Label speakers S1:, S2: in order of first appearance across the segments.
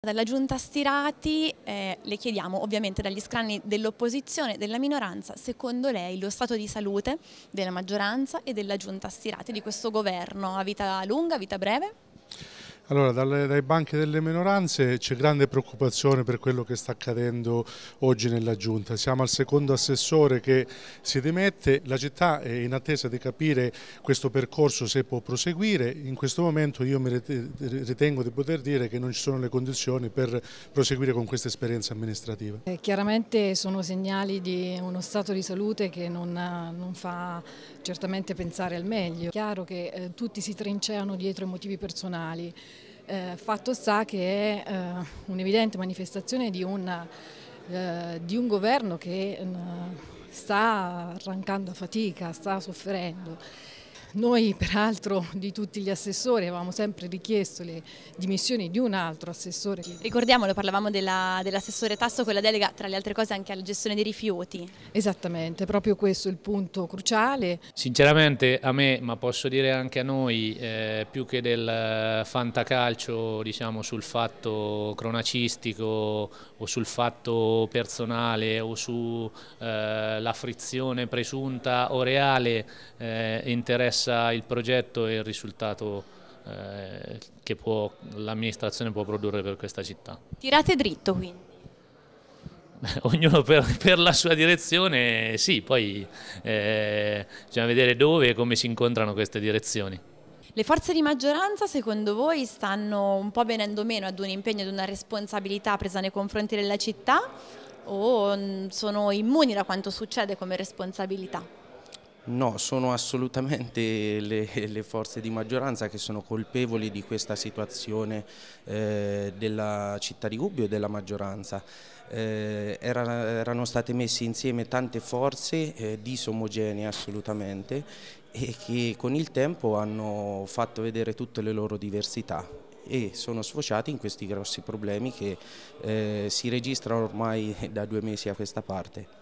S1: Dalla giunta Stirati eh, le chiediamo ovviamente dagli scranni dell'opposizione, e della minoranza, secondo lei lo stato di salute della maggioranza e della giunta Stirati di questo governo a vita lunga, a vita breve?
S2: Allora, dalle, dai banchi delle minoranze c'è grande preoccupazione per quello che sta accadendo oggi nella Giunta. Siamo al secondo assessore che si dimette, la città è in attesa di capire questo percorso se può proseguire. In questo momento io mi ritengo di poter dire che non ci sono le condizioni per proseguire con questa esperienza amministrativa.
S3: Eh, chiaramente sono segnali di uno stato di salute che non, non fa certamente pensare al meglio. È chiaro che eh, tutti si trinceano dietro i motivi personali eh, fatto sta che è eh, un'evidente manifestazione di, una, eh, di, un governo che eh, sta arrancando a fatica, sta soffrendo noi peraltro di tutti gli assessori avevamo sempre richiesto le dimissioni di un altro assessore.
S1: Ricordiamolo, parlavamo dell'assessore Tasso con la delega tra le altre cose anche alla gestione dei rifiuti.
S3: Esattamente, proprio questo è il punto cruciale.
S4: Sinceramente a me, ma posso dire anche a noi, eh, più che del eh, fantacalcio diciamo, sul fatto cronacistico o sul fatto personale o sulla eh, frizione presunta o reale eh, interesse interessa il progetto e il risultato eh, che l'amministrazione può produrre per questa città.
S1: Tirate dritto quindi?
S4: Ognuno per, per la sua direzione, sì, poi eh, bisogna vedere dove e come si incontrano queste direzioni.
S1: Le forze di maggioranza secondo voi stanno un po' venendo meno ad un impegno, ad una responsabilità presa nei confronti della città o mm, sono immuni da quanto succede come responsabilità?
S5: No, sono assolutamente le, le, forze di maggioranza che sono colpevoli di questa situazione eh, della città di Gubbio e della maggioranza. Eh, era, erano state messe insieme tante forze eh, disomogenee assolutamente e che con il tempo hanno fatto vedere tutte le loro diversità e sono sfociati in questi grossi problemi che eh, si registrano ormai da due mesi a questa parte.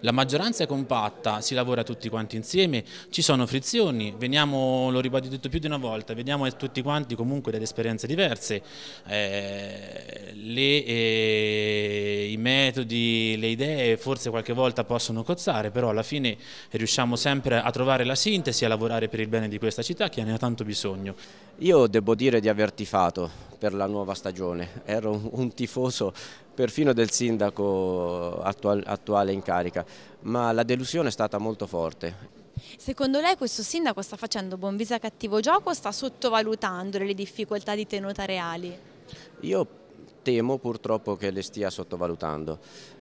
S5: La
S6: maggioranza è compatta, si lavora tutti quanti insieme, ci sono frizioni, veniamo, l'ho ribadito più di una volta, veniamo tutti quanti comunque dalle esperienze diverse, eh, le, eh, i metodi, le idee forse qualche volta possono cozzare, però alla fine riusciamo sempre a trovare la sintesi, a lavorare per il bene di questa città che ne ha tanto bisogno.
S7: Io devo dire di aver tifato per la nuova stagione, ero un tifoso perfino del sindaco attuale in carica, ma la delusione è stata molto forte.
S1: Secondo lei questo sindaco sta facendo buon viso a cattivo gioco o sta sottovalutando le difficoltà di tenuta reali?
S7: Io temo purtroppo che le stia sottovalutando.